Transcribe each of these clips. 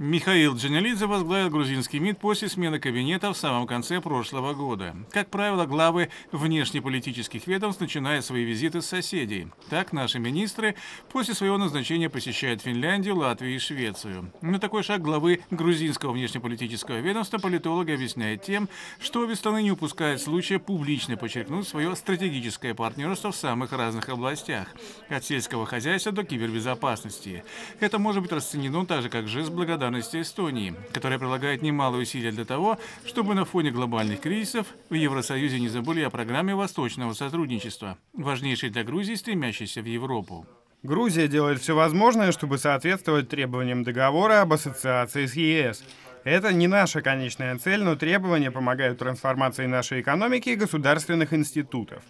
Михаил Джанялидзе возглавил грузинский МИД после смены кабинета в самом конце прошлого года. Как правило, главы внешнеполитических ведомств начинают свои визиты с соседей. Так наши министры после своего назначения посещают Финляндию, Латвию и Швецию. Но такой шаг главы грузинского внешнеполитического ведомства политологи объясняет тем, что обе страны не упускают случая публично подчеркнуть свое стратегическое партнерство в самых разных областях – от сельского хозяйства до кибербезопасности. Это может быть расценено также как жест благодарности солидарности Эстонии, которая прилагает немалые усилия для того, чтобы на фоне глобальных кризисов в Евросоюзе не забыли о программе восточного сотрудничества, важнейшей для Грузии, стремящейся в Европу. Грузия делает все возможное, чтобы соответствовать требованиям договора об ассоциации с ЕС. Это не наша конечная цель, но требования помогают трансформации нашей экономики и государственных институтов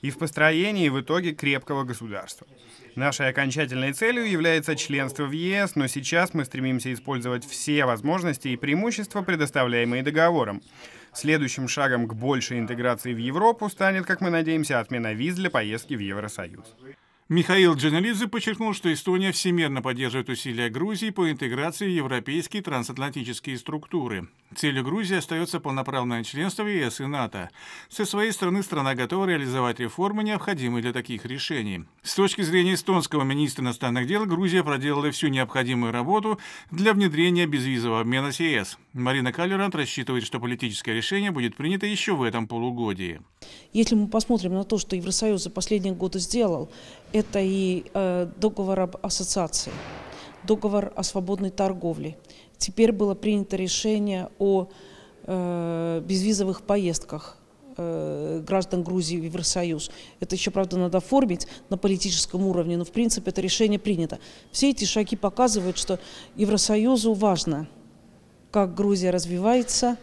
и в построении в итоге крепкого государства. Нашей окончательной целью является членство в ЕС, но сейчас мы стремимся использовать все возможности и преимущества, предоставляемые договором. Следующим шагом к большей интеграции в Европу станет, как мы надеемся, отмена виз для поездки в Евросоюз. Михаил Джаналидзе подчеркнул, что Эстония всемерно поддерживает усилия Грузии по интеграции в европейские трансатлантические структуры. Целью Грузии остается полноправное членство в ЕС и НАТО. Со своей стороны страна готова реализовать реформы, необходимые для таких решений. С точки зрения эстонского министра иностранных дел, Грузия проделала всю необходимую работу для внедрения безвизового обмена с ЕС. Марина Каллерант рассчитывает, что политическое решение будет принято еще в этом полугодии. Если мы посмотрим на то, что Евросоюз за последние годы сделал, это и э, договор об ассоциации, договор о свободной торговле. Теперь было принято решение о э, безвизовых поездках э, граждан Грузии в Евросоюз. Это еще, правда, надо оформить на политическом уровне, но, в принципе, это решение принято. Все эти шаги показывают, что Евросоюзу важно, как Грузия развивается,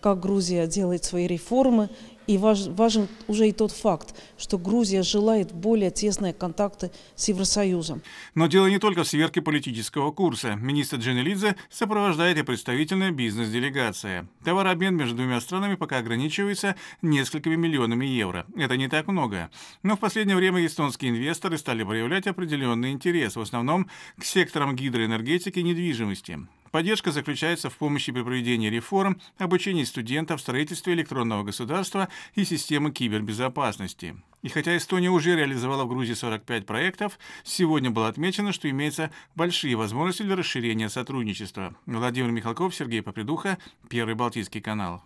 как Грузия делает свои реформы и важ, важен уже и тот факт, что Грузия желает более тесные контакты с Евросоюзом. Но дело не только в сверке политического курса. Министр Дженелидзе сопровождает и представительная бизнес-делегация. Товарообмен между двумя странами пока ограничивается несколькими миллионами евро. Это не так много. Но в последнее время эстонские инвесторы стали проявлять определенный интерес, в основном к секторам гидроэнергетики и недвижимости. Поддержка заключается в помощи при проведении реформ, обучении студентов, строительстве электронного государства и системы кибербезопасности. И хотя Эстония уже реализовала в Грузии 45 проектов, сегодня было отмечено, что имеются большие возможности для расширения сотрудничества. Владимир Михалков, Сергей Попридуха, Первый Балтийский канал.